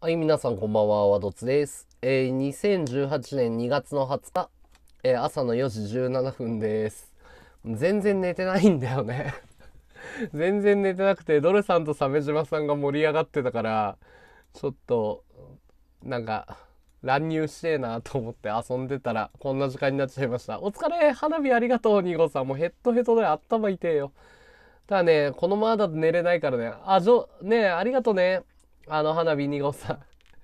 はい、皆さんこんばんは、ワドツです。えー、2018年2月の20日、えー、朝の4時17分です。全然寝てないんだよね 全然寝てなくて、ドルさんと鮫島さんが盛り上がってたから、ちょっと、なんか、乱入してえなと思って遊んでたら、こんな時間になっちゃいました。お疲れ花火ありがとう、ニゴさん。もうヘッドヘッドで頭痛えよ。ただね、このままだと寝れないからね。あ、じょ、ねえ、ありがとね。あの花火2号さん。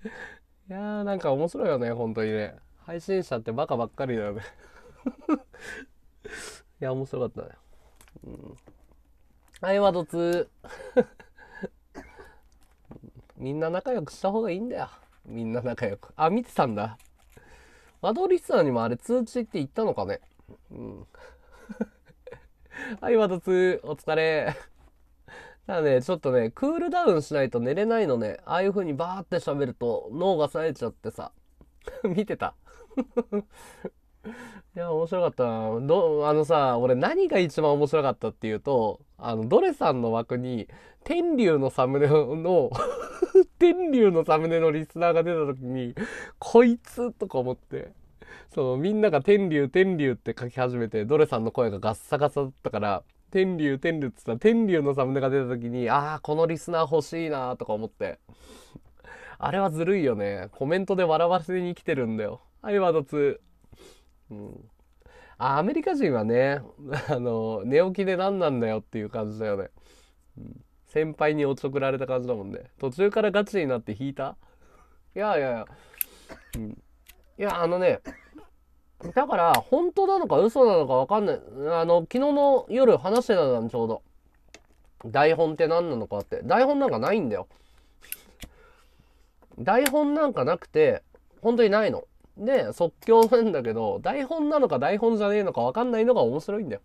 いやーなんか面白いよね、本当にね。配信者ってバカばっかりだよね いや、面白かったね。うん。はい、ワード2。みんな仲良くした方がいいんだよ。みんな仲良く。あ、見てたんだ。ワドリスナーにもあれ通知って言ったのかね。うん。はい、ワード2、お疲れ。ただね、ちょっとね、クールダウンしないと寝れないのね。ああいう風にバーって喋ると脳が冴えちゃってさ。見てた。いや、面白かったな。ど、あのさ、俺何が一番面白かったっていうと、あの、ドレさんの枠に、天竜のサムネの 天竜のサムネのリスナーが出た時に、こいつとか思って、そう、みんなが天竜、天竜って書き始めて、ドレさんの声がガッサガサだったから、天竜天竜っつった天竜のサムネが出た時にああこのリスナー欲しいなとか思ってあれはずるいよねコメントで笑わせに来てるんだよはいワード2うんあアメリカ人はね あの寝起きで何なんだよっていう感じだよね、うん、先輩におちょくられた感じだもんね途中からガチになって引いたいやいやいや、うん、いやあのねだから、本当なのか嘘なのかわかんない。あの、昨日の夜話してたのちょうど。台本って何なのかって。台本なんかないんだよ。台本なんかなくて、本当にないの。で、即興なんだけど、台本なのか台本じゃねえのかわかんないのが面白いんだよ。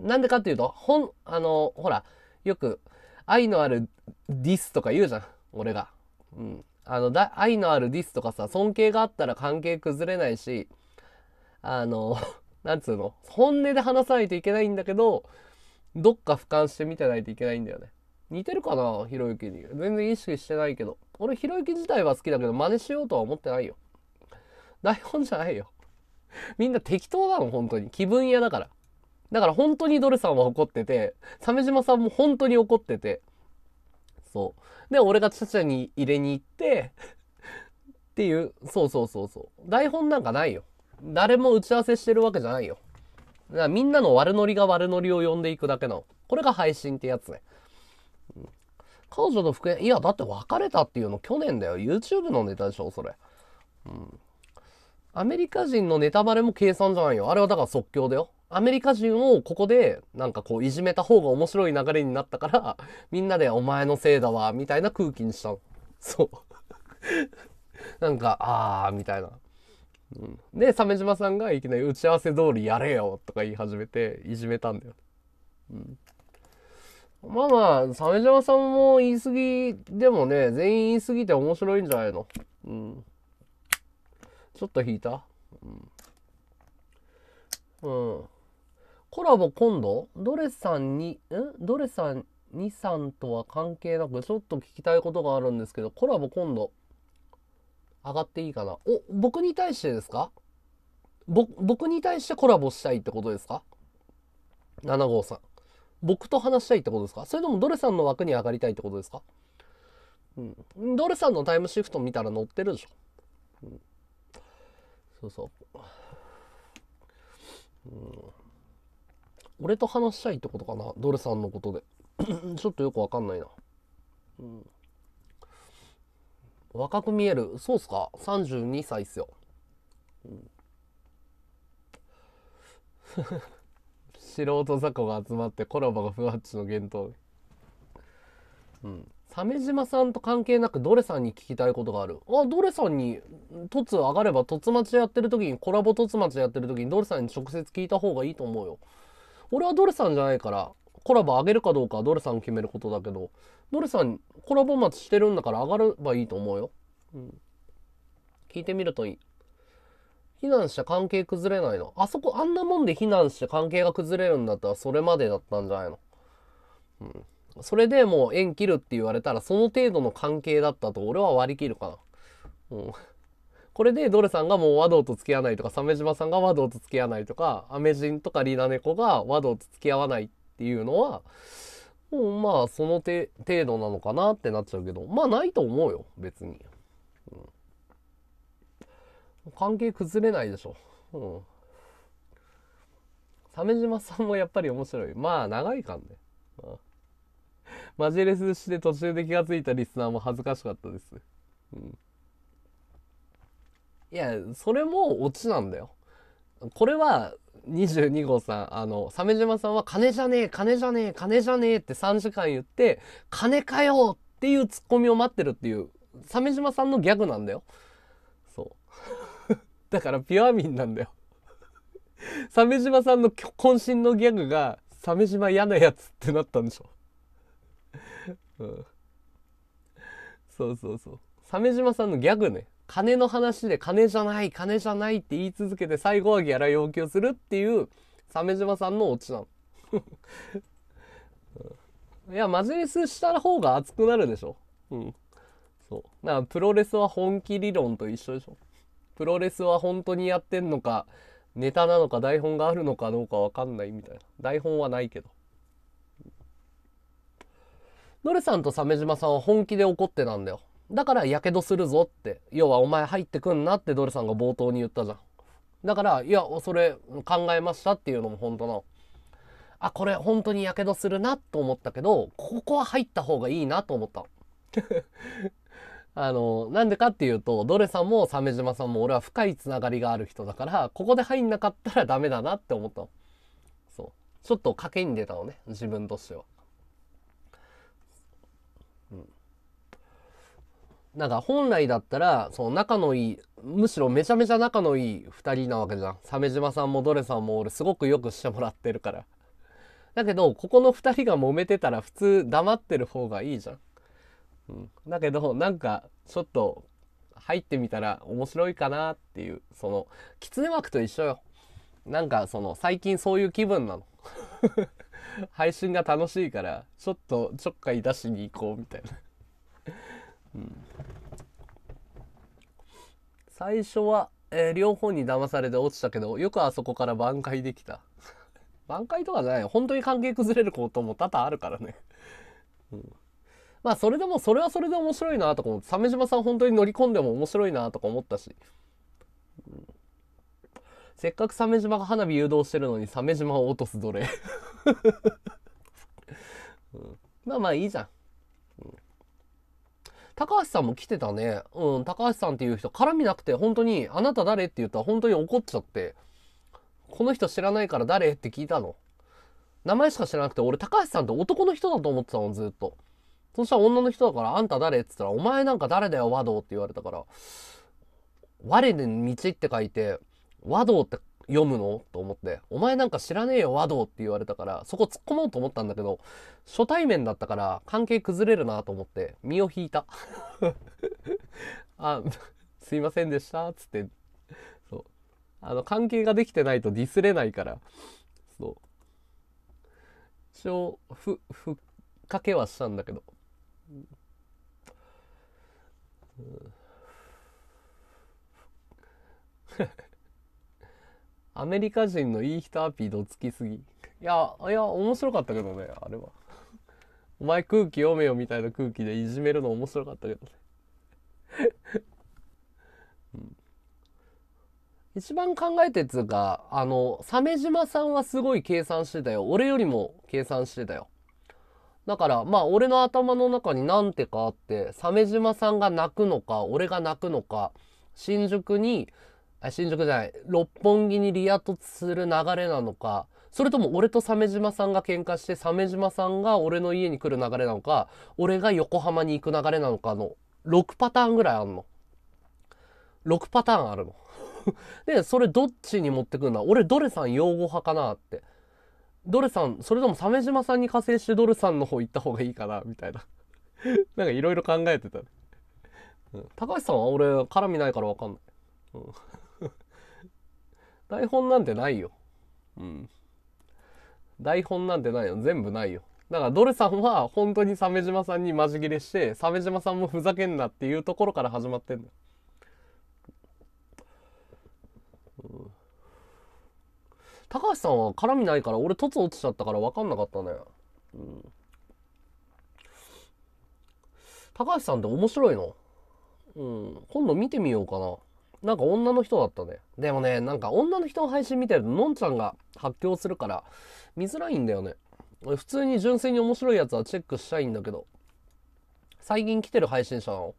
なんでかっていうと、本、あの、ほら、よく、愛のあるディスとか言うじゃん。俺が。うん。あの、だ愛のあるディスとかさ、尊敬があったら関係崩れないし、あの、なんつうの、本音で話さないといけないんだけど、どっか俯瞰して見てないといけないんだよね。似てるかなひろゆきに。全然意識してないけど。俺、ひろゆき自体は好きだけど、真似しようとは思ってないよ。台本じゃないよ。みんな適当なの、本当に。気分屋だから。だから本当にドルさんは怒ってて、鮫島さんも本当に怒ってて。そう。で、俺がちゃちゃに入れに行ってっていう、そうそうそうそう。台本なんかないよ。誰も打ち合わせしてるわけじゃないよ。だからみんなの悪ノリが悪ノリを呼んでいくだけの。これが配信ってやつね。うん、彼女と復縁、いや、だって別れたっていうの去年だよ。YouTube のネタでしょ、それ。うん。アメリカ人のネタバレも計算じゃないよ。あれはだから即興だよ。アメリカ人をここでなんかこういじめた方が面白い流れになったから、みんなでお前のせいだわ、みたいな空気にしたの。そう。なんか、あー、みたいな。うん、で鮫島さんがいきなり「打ち合わせ通りやれよ」とか言い始めていじめたんだよ、うんまあまあ、鮫島さんも言い過ぎでもね、全員言い過ぎて面白いんじゃないのうん。ちょっと引いた、うん、うん。コラボ今度ドレさんに、んドレさん2さんとは関係なく、ちょっと聞きたいことがあるんですけど、コラボ今度上がっていいかな。お、僕に対してですか僕に対してコラボしたいってことですか ?7 号さん。僕と話したいってことですかそれともドレさんの枠に上がりたいってことですかうん。ドレさんのタイムシフト見たら載ってるでしょ。うん、そうそう。うん、俺と話したいってことかなドルさんのことで ちょっとよくわかんないな。うん若く見える。そうっすか ?32 歳っすよ。うん、素人雑魚が集まってコラボがふわっちの言動。うん。鮫島さんと関係なくドレさんに聞きたいことがある。あ、ドレさんに、凸上がれば凸待ちやってる時に、コラボ凸待ちやってる時にドレさんに直接聞いた方がいいと思うよ。俺はドレさんじゃないから、コラボ上げるかどうかはドルさん決めることだけど、ドレさんコラボ待ちしてるんだから上がればいいと思うよ。うん。聞いてみるといい。避難して関係崩れないの。あそこ、あんなもんで避難して関係が崩れるんだったらそれまでだったんじゃないの。うん。それでもう縁切るって言われたらその程度の関係だったと俺は割り切るかな。うん。これでドレさんがもう和道と付き合わないとか、鮫島さんが和道と付き合わないとか、アメジンとかリーダネコが和道と付き合わないっっていうのは、もうまあその程度なのかなってなっちゃうけど、まあないと思うよ、別に。うん、関係崩れないでしょ。うん。鮫島さんもやっぱり面白い。まあ長いかんね。マジレスして途中で気がついたリスナーも恥ずかしかったです。うん。いや、それもオチなんだよ。これは、22号さん、あの、鮫島さんは金じゃねえ、金じゃねえ、金じゃねえって3時間言って、金かよっていうツッコミを待ってるっていう、鮫島さんのギャグなんだよ。そう。だからピュアミンなんだよ。鮫島さんの渾身のギャグが、鮫島嫌なやつってなったんでしょ。うん。そうそうそう。鮫島さんのギャグね。金の話で金じゃない、金じゃないって言い続けて最後はギャラ要求するっていう、鮫島さんのオチなの。いや、マジレスした方が熱くなるでしょ。うん。そう。だからプロレスは本気理論と一緒でしょ。プロレスは本当にやってんのか、ネタなのか台本があるのかどうかわかんないみたいな。台本はないけど。ノレさんと鮫島さんは本気で怒ってたんだよ。だからやけどするぞって。要はお前入ってくんなってドルさんが冒頭に言ったじゃん。だから、いや、それ考えましたっていうのも本当の。あ、これ本当にやけどするなと思ったけど、ここは入った方がいいなと思った。あの、なんでかっていうと、ドレさんも鮫島さんも俺は深いつながりがある人だから、ここで入んなかったらダメだなって思ったの。そう。ちょっと賭けに出たのね、自分としては。なんか本来だったら、その仲のいい、むしろめちゃめちゃ仲のいい2人なわけじゃん。鮫島さんもドレさんも俺すごくよくしてもらってるから。だけど、ここの2人が揉めてたら普通黙ってる方がいいじゃん。うん、だけど、なんかちょっと入ってみたら面白いかなっていう、その、狐枠と一緒よ。なんかその、最近そういう気分なの。配信が楽しいから、ちょっとちょっかい出しに行こうみたいな最初は、えー、両方に騙されて落ちたけどよくあそこから挽回できた 挽回とかじゃない本当に関係崩れることも多々あるからね、うん、まあそれでもそれはそれで面白いなとか思って鮫島さん本当に乗り込んでも面白いなとか思ったし、うん、せっかく鮫島が花火誘導してるのに鮫島を落とす奴隷 うん、まあまあいいじゃん高橋さんも来てたね。うん、高橋さんっていう人、絡みなくて、本当に、あなた誰って言ったら本当に怒っちゃって、この人知らないから誰って聞いたの。名前しか知らなくて、俺高橋さんって男の人だと思ってたの、ずっと。そしたら女の人だから、あんた誰って言ったら、お前なんか誰だよ、和道って言われたから、我に道って書いて、和道って読むのと思って、お前なんか知らねえよ、和道って言われたから、そこ突っ込もうと思ったんだけど、初対面だったから関係崩れるなと思って、身を引いた。あ、すいませんでした、つって、そう。あの、関係ができてないとディスれないから、そう。一応、ふ、ふっかけはしたんだけど。う んアメリカ人のいい人アピードつきすぎ。いや、いや、面白かったけどね、あれは。お前空気読めよみたいな空気でいじめるの面白かったけどね。うん、一番考えてっつうか、あの、鮫島さんはすごい計算してたよ。俺よりも計算してたよ。だから、まあ、俺の頭の中になんてかあって、鮫島さんが泣くのか、俺が泣くのか、新宿に、新宿じゃない、六本木にリア突する流れなのか、それとも俺と鮫島さんが喧嘩して鮫島さんが俺の家に来る流れなのか俺が横浜に行く流れなのかの6パターンぐらいあんの6パターンあるの でそれどっちに持ってくんだ俺ドレさん擁護派かなってドレさんそれとも鮫島さんに加勢してドレさんの方行った方がいいかなみたいな なんかいろいろ考えてたね、うん、高橋さんは俺絡みないから分かんない、うん台本なんてないよ。うん。台本なんてないよ。全部ないよ。だからドルさんは本当に鮫島さんにマジ切れして、鮫島さんもふざけんなっていうところから始まってんだうん、高橋さんは絡みないから俺凸落ちちゃったから分かんなかったね。うん、高橋さんって面白いのうん。今度見てみようかな。なんか女の人だったね。でもね、なんか女の人の配信見てると、のんちゃんが発狂するから、見づらいんだよね。普通に純粋に面白いやつはチェックしたいんだけど、最近来てる配信者なの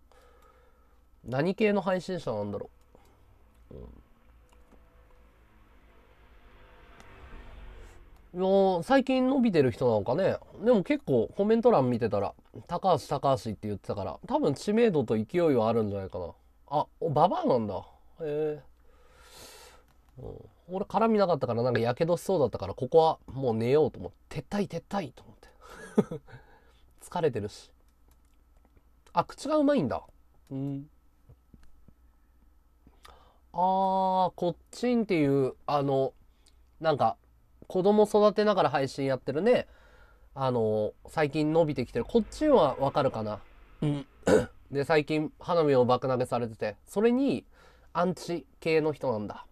何系の配信者なんだろう。うん、う最近伸びてる人なのかね。でも結構コメント欄見てたら、高橋高橋って言ってたから、多分知名度と勢いはあるんじゃないかな。あババアなんだへえ、俺絡みなかったからなんかやけどしそうだったからここはもう寝ようと思って撤退撤退と思って 疲れてるしあ口がうまいんだうんあーこっちんっていうあのなんか子供育てながら配信やってるねあの最近伸びてきてるこっちはわかるかなうんで、最近、花火を爆投げされてて、それに、アンチ系の人なんだ。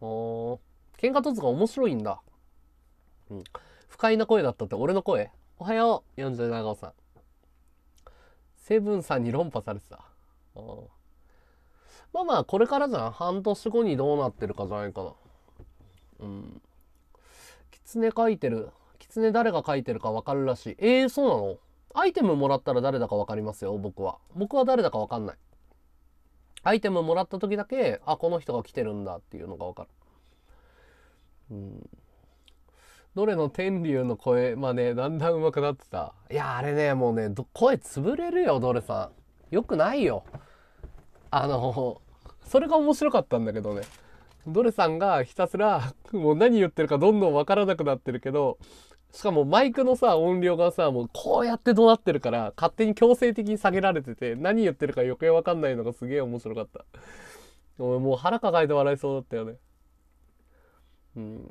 お喧嘩突が面白いんだ。うん。不快な声だったって俺の声おはよう !47 号さん。セブンさんに論破されてた。まあまあ、これからじゃん。半年後にどうなってるかじゃないかな。うん。狐描いてる。狐誰が描いてるかわかるらしい。ええー、そうなのアイテムもらったら誰だか分かりますよ、僕は。僕は誰だか分かんない。アイテムもらった時だけ、あ、この人が来てるんだっていうのが分かる。うん。どれの天竜の声、まあね、だんだん上手くなってた。いや、あれね、もうね、声潰れるよ、どれさん。よくないよ。あの、それが面白かったんだけどね。ドレさんがひたすらもう何言ってるかどんどんわからなくなってるけどしかもマイクのさ、音量がさ、もうこうやって怒鳴ってるから、勝手に強制的に下げられてて、何言ってるか余計わかんないのがすげえ面白かった。俺もう腹抱えて笑いそうだったよね。うん。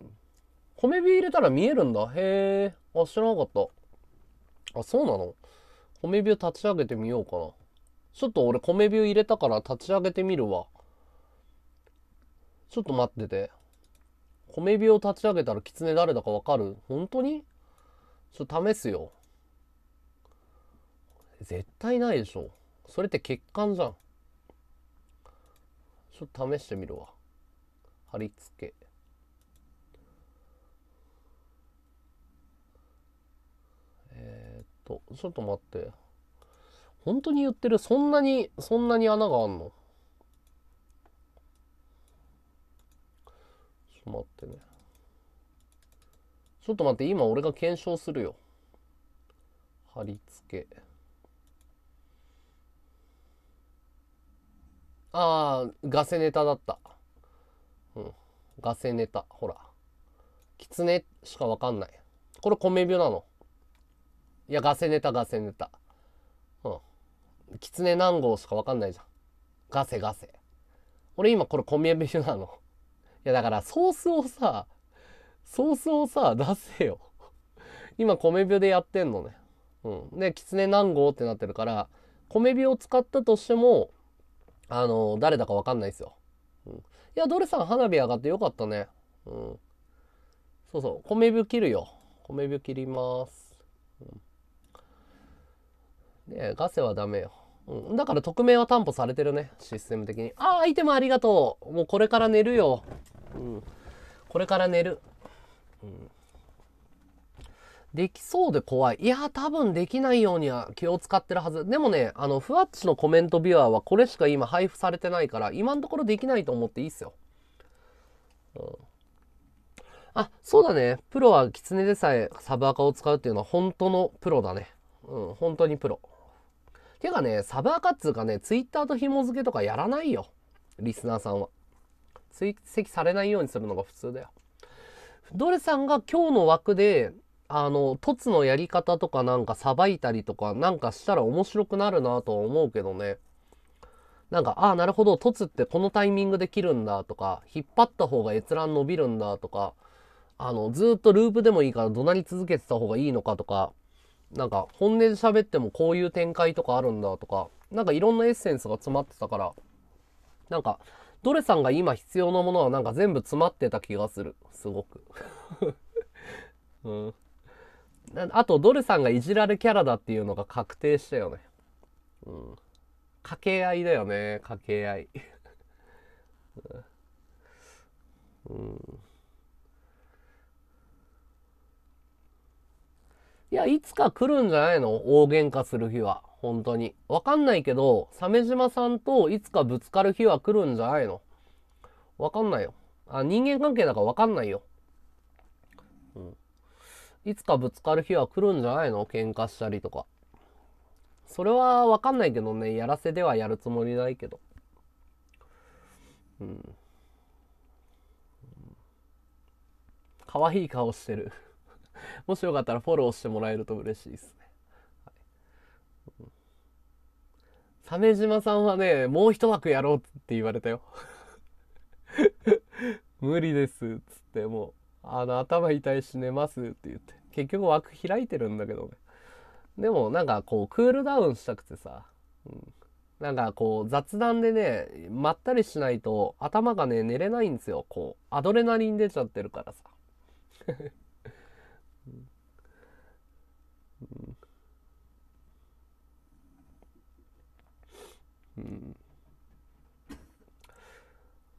米火入れたら見えるんだ。へえ。あ、知らなかった。あ、そうなの米火を立ち上げてみようかな。ちょっと俺米火を入れたから立ち上げてみるわ。ちょっと待ってて。米火を立ち上げたら狐誰だかわかる本当にそょっと試すよ。絶対ないでしょ。それって血管じゃん。ちょっと試してみるわ。貼り付け。えー、っと、ちょっと待って。本当に言ってるそんなに、そんなに穴があんの待ってね。ちょっと待って、今俺が検証するよ。貼り付け。ああ、ガセネタだった。うん。ガセネタ。ほら。キツネしかわかんない。これ米病なの。いや、ガセネタ、ガセネタ。うん。キツネ何号しかわかんないじゃん。ガセガセ。俺今これ米病なの。いやだからソースをさ、ソースをさ、出せよ。今米びュでやってんのね。うん。で、きつね何号ってなってるから、米びュを使ったとしても、あの、誰だかわかんないですよ。うん。いや、ドレさん花火上がってよかったね。うん。そうそう、米びュ切るよ。米びュ切ります。うん、で、ガセはダメよ。だから匿名は担保されてるね。システム的に。ああ、アイテムありがとう。もうこれから寝るよ。うん。これから寝る。うん。できそうで怖い。いや、多分できないようには気を使ってるはず。でもね、あの、ふわっちのコメントビュアーはこれしか今配布されてないから、今のところできないと思っていいっすよ。うん。あ、そうだね。プロは狐でさえサブアカを使うっていうのは本当のプロだね。うん、本当にプロ。てかね、サブアカっつうかね、ツイッターと紐付けとかやらないよ。リスナーさんは。追跡されないようにするのが普通だよ。どれさんが今日の枠で、あの、凸のやり方とかなんかさばいたりとかなんかしたら面白くなるなとは思うけどね。なんか、ああ、なるほど、凸ってこのタイミングで切るんだとか、引っ張った方が閲覧伸びるんだとか、あの、ずっとループでもいいから怒鳴り続けてた方がいいのかとか、なんか本音で喋ってもこういう展開とかあるんだとか、なんかいろんなエッセンスが詰まってたから、なんか、どれさんが今必要なものはなんか全部詰まってた気がする。すごく。うん。あと、ドレさんがいじられキャラだっていうのが確定したよね。うん。掛け合いだよね。掛け合い。うん。いや、いつか来るんじゃないの大喧嘩する日は。本当に。わかんないけど、鮫島さんといつかぶつかる日は来るんじゃないのわかんないよ。あ、人間関係だからわかんないよ。うん。いつかぶつかる日は来るんじゃないの喧嘩したりとか。それはわかんないけどね、やらせではやるつもりないけど。うん。かわいい顔してる。もしよかったらフォローしてもらえると嬉しいですね。はい、鮫島さんはね、もう一枠やろうって言われたよ。無理ですっつってもうあの頭痛いし寝ますって言って結局枠開いてるんだけどねでもなんかこうクールダウンしたくてさ、うん、なんかこう雑談でねまったりしないと頭がね寝れないんですよこうアドレナリン出ちゃってるからさうん。うん。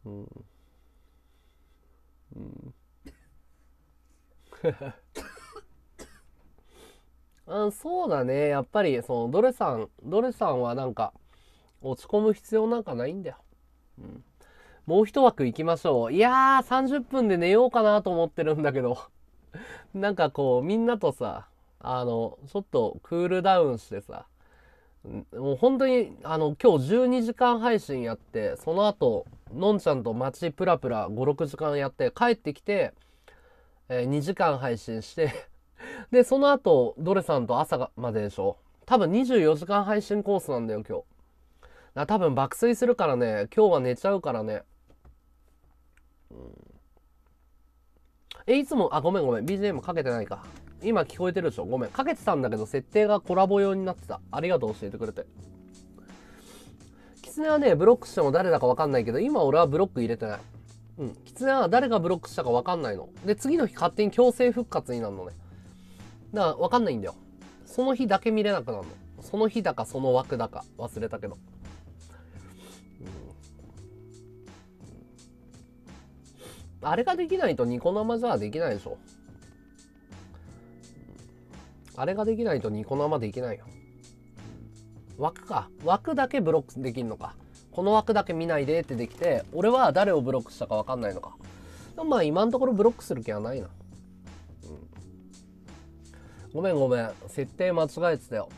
うん。うん、そうだね。やっぱり、その、ドレさん、ドレさんはなんか、落ち込む必要なんかないんだよ。うん。もう一枠行きましょう。いやー、30分で寝ようかなと思ってるんだけど。なんかこう、みんなとさ、あの、ちょっとクールダウンしてさ、もう本当に、あの、今日12時間配信やって、その後、のんちゃんと街プラプラ5、6時間やって、帰ってきて、えー、2時間配信して で、その後、ドレさんと朝まででしょ。多分24時間配信コースなんだよ、今日。多分爆睡するからね、今日は寝ちゃうからね。え、いつも、あ、ごめんごめん、BGM かけてないか。今聞こえてるでしょごめん。かけてたんだけど、設定がコラボ用になってた。ありがとう教えてくれて。キツネはね、ブロックしても誰だかわかんないけど、今俺はブロック入れてない。うん。キツネは誰がブロックしたかわかんないの。で、次の日勝手に強制復活になるのね。だからわかんないんだよ。その日だけ見れなくなるの。その日だかその枠だか忘れたけど。あれができないとニコ生じゃできないでしょ。あれができないとニコ生でいけないよ。枠か。枠だけブロックできんのか。この枠だけ見ないでってできて、俺は誰をブロックしたかわかんないのか。でもまあ今のところブロックする気はないな。うん、ごめんごめん。設定間違えてたよ。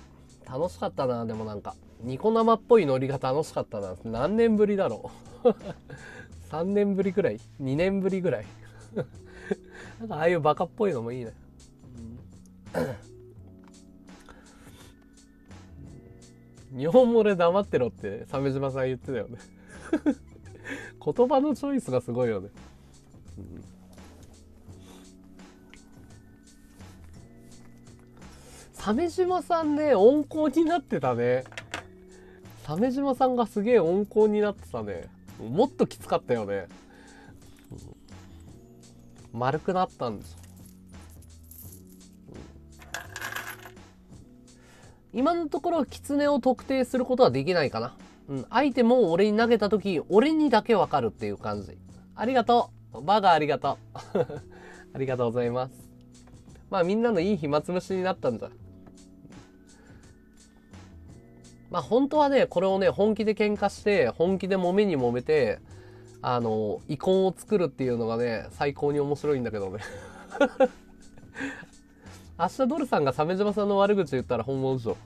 楽しかったな、でもなんか。ニコ生っぽいノリが楽しかったな。何年ぶりだろう。3 年ぶりくらい ?2 年ぶりぐらい なんかああいうバカっぽいのもいいね。日本語で黙ってろって鮫島さん言ってたよね 言葉のチョイスがすごいよね、うん、鮫島さんね温厚になってたね鮫島さんがすげえ温厚になってたねもっときつかったよね、うん、丸くなったんです今のところ狐を特定することはできないかな。うん、アイテムを俺に投げた時、俺にだけわかるっていう感じ。ありがとう。バーガーありがとう。ありがとうございます。まあみんなのいい暇つぶしになったんだ。まあ本当はね、これをね、本気で喧嘩して、本気で揉めに揉めて、あの、遺恨を作るっていうのがね、最高に面白いんだけどね。明日ドルさんが鮫島さんの悪口言ったら本物でしょ。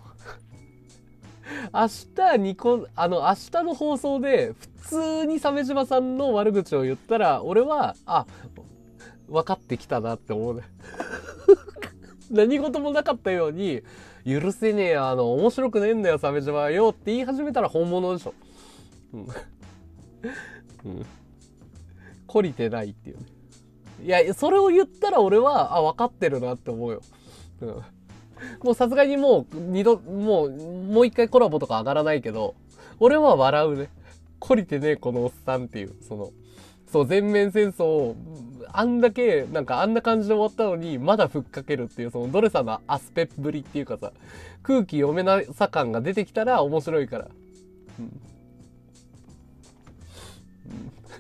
明日ニコ、あの、明日の放送で普通に鮫島さんの悪口を言ったら、俺は、あ、分かってきたなって思うね。何事もなかったように、許せねえよ、あの、面白くねえんだよ、鮫島よって言い始めたら本物でしょ。うん。うん。懲りてないっていうね。いや、それを言ったら俺は、あ、分かってるなって思うよ。うん。もうさすがにもう二度、もう、もう一回コラボとか上がらないけど、俺は笑うね。懲りてねこのおっさんっていう、その、そう、全面戦争を、あんだけ、なんかあんな感じで終わったのに、まだふっかけるっていう、そのドレさんのアスペっぶりっていうかさ、空気読めなさ感が出てきたら面白いから。う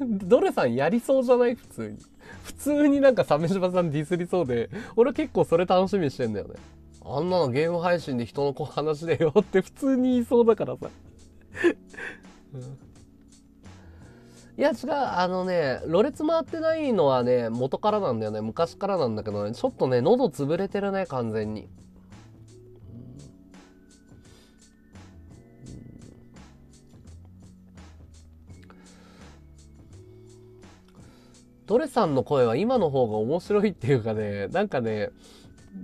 ん。ドレさんやりそうじゃない普通に。普通になんか鮫島さんディスりそうで、俺結構それ楽しみにしてんだよね。あんなのゲーム配信で人の話だよって普通に言いそうだからさ。うん、いや違う、あのね、ろれつ回ってないのはね、元からなんだよね。昔からなんだけどね、ちょっとね、喉潰れてるね、完全に。ドレさんの声は今の方が面白いっていうかね、なんかね、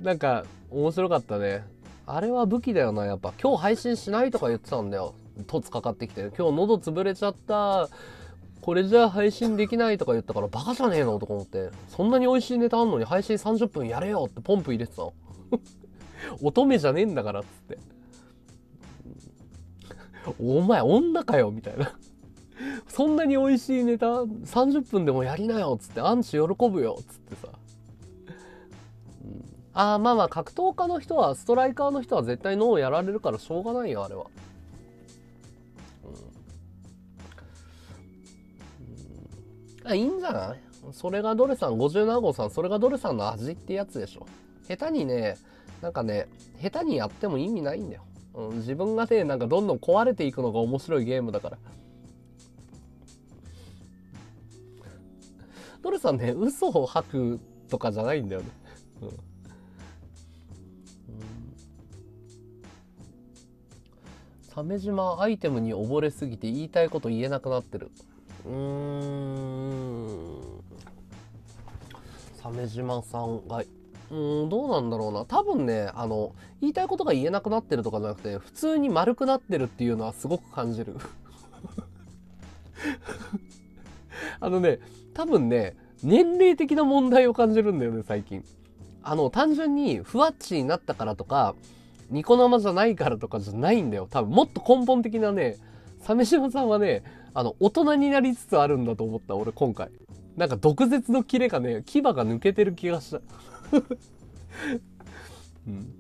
なんか面白かったね。あれは武器だよな、やっぱ。今日配信しないとか言ってたんだよ。凸かかってきて。今日喉潰れちゃった。これじゃ配信できないとか言ったからバカじゃねえのとか思って。そんなに美味しいネタあんのに配信30分やれよってポンプ入れてたの。乙女じゃねえんだからっつって。お前女かよみたいなそんなに美味しいネタ30分でもやりなよっつってアンチ喜ぶよっつってさ、うん、あまあまあ格闘家の人はストライカーの人は絶対脳をやられるからしょうがないよあれは、うん、あいいんじゃないそれがドレさん57号さんそれがドレさんの味ってやつでしょ下手にねなんかね下手にやっても意味ないんだよ、うん、自分がねなんかどんどん壊れていくのが面白いゲームだからルさんね、嘘を吐くとかじゃないんだよね。うん。サメ島アイテムに溺れすぎて言いたいこと言えなくなってる。うーん。鮫島さんが、うん、どうなんだろうな。多分ね、あの、言いたいことが言えなくなってるとかじゃなくて、普通に丸くなってるっていうのはすごく感じる。あのね、多分ね、年齢的な問題を感じるんだよね、最近。あの、単純に、ふわっちになったからとか、ニコ生じゃないからとかじゃないんだよ。多分、もっと根本的なね、鮫島さんはね、あの、大人になりつつあるんだと思った、俺、今回。なんか、毒舌のキレがね、牙が抜けてる気がした。うん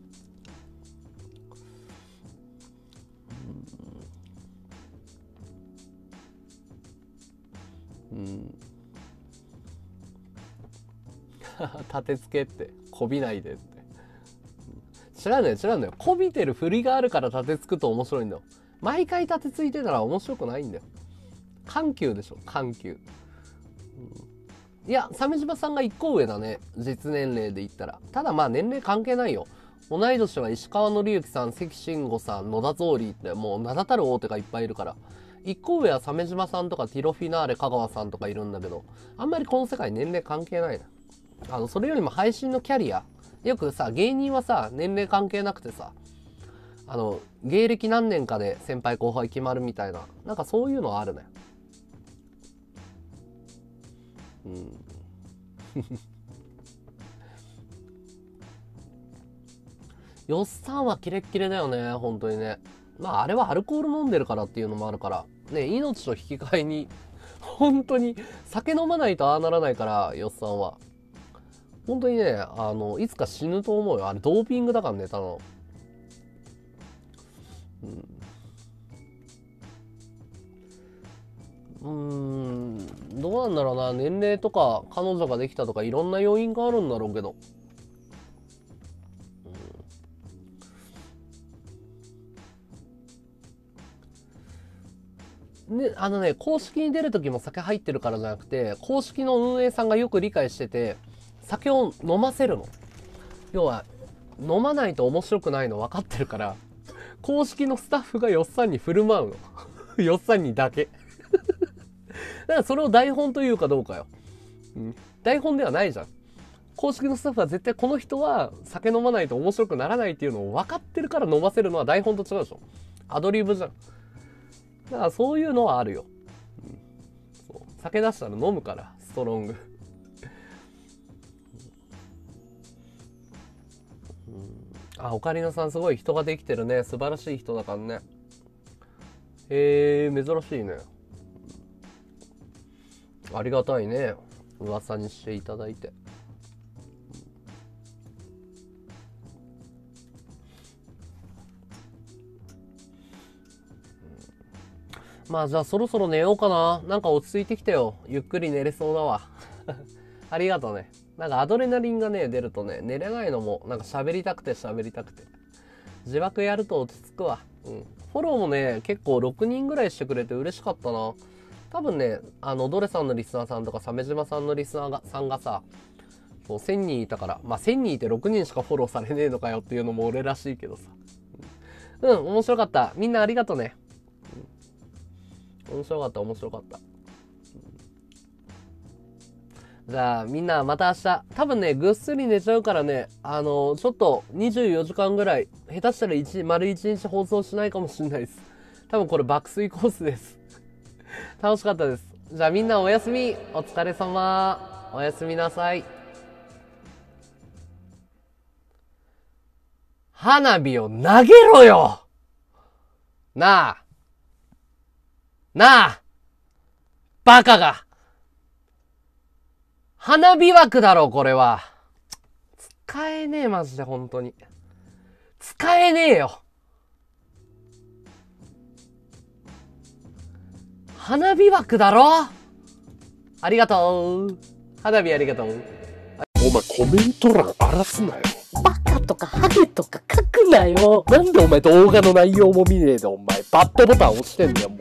うん 立てつけってこびないでって知らんのよ知らんのよこびてる振りがあるから立てつくと面白いんだよ毎回立てついてたら面白くないんだよ緩急でしょ緩急、うん、いや鮫島さんが1個上だね実年齢で言ったらただまあ年齢関係ないよ同い年は石川紀之さん関慎吾さん野田草履ってもう名だたる大手がいっぱいいるから1個上は鮫島さんとかティロフィナーレ香川さんとかいるんだけど、あんまりこの世界年齢関係ないな。あの、それよりも配信のキャリア。よくさ、芸人はさ、年齢関係なくてさ、あの、芸歴何年かで先輩後輩決まるみたいな、なんかそういうのはあるね。うん。よっさんはキレッキレだよね、本当にね。まああれはアルコール飲んでるからっていうのもあるから、ね、命と引き換えに、本当に酒飲まないとああならないから、よっさんは。本当にね、あの、いつか死ぬと思うよ。あれドーピングだからね、ただの。うん、どうなんだろうな。年齢とか彼女ができたとかいろんな要因があるんだろうけど。ね、あのね、公式に出る時も酒入ってるからじゃなくて、公式の運営さんがよく理解してて、酒を飲ませるの。要は、飲まないと面白くないの分かってるから、公式のスタッフがよっさんに振る舞うの。よっさんにだけ。だからそれを台本というかどうかよ。うん、台本ではないじゃん。公式のスタッフは絶対この人は酒飲まないと面白くならないっていうのを分かってるから飲ませるのは台本と違うでしょ。アドリブじゃん。だからそういうのはあるよ、うん、そう酒出したら飲むからストロングうん、あオカリナさんすごい人ができてるね素晴らしい人だからねへえ珍しいねありがたいね噂にしていただいてまあじゃあそろそろ寝ようかな。なんか落ち着いてきたよ。ゆっくり寝れそうだわ。ありがとうね。なんかアドレナリンがね、出るとね、寝れないのも、なんか喋りたくて喋りたくて。自爆やると落ち着くわ。うん。フォローもね、結構6人ぐらいしてくれて嬉しかったな。多分ね、あの、ドレさんのリスナーさんとか、鮫島さんのリスナーがさんがさ、こう、1000人いたから、まあ、1000人いて6人しかフォローされねえのかよっていうのも俺らしいけどさ。うん、面白かった。みんなありがとね。面白かった面白かったじゃあみんなまた明日多分ねぐっすり寝ちゃうからねあのちょっと24時間ぐらい下手したら1丸1日放送しないかもしんないです多分これ爆睡コースです 楽しかったですじゃあみんなおやすみお疲れ様おやすみなさい花火を投げろよなあなあバカが花火枠だろ、これは。使えねえ、マジで、本当に。使えねえよ。花火枠だろありがとう。花火ありがとう。お前コメント欄荒らすなよ。バカとかハゲとか書くなよ。なんでお前動画の内容も見ねえで、お前。バットボタン押してんだよ、もう。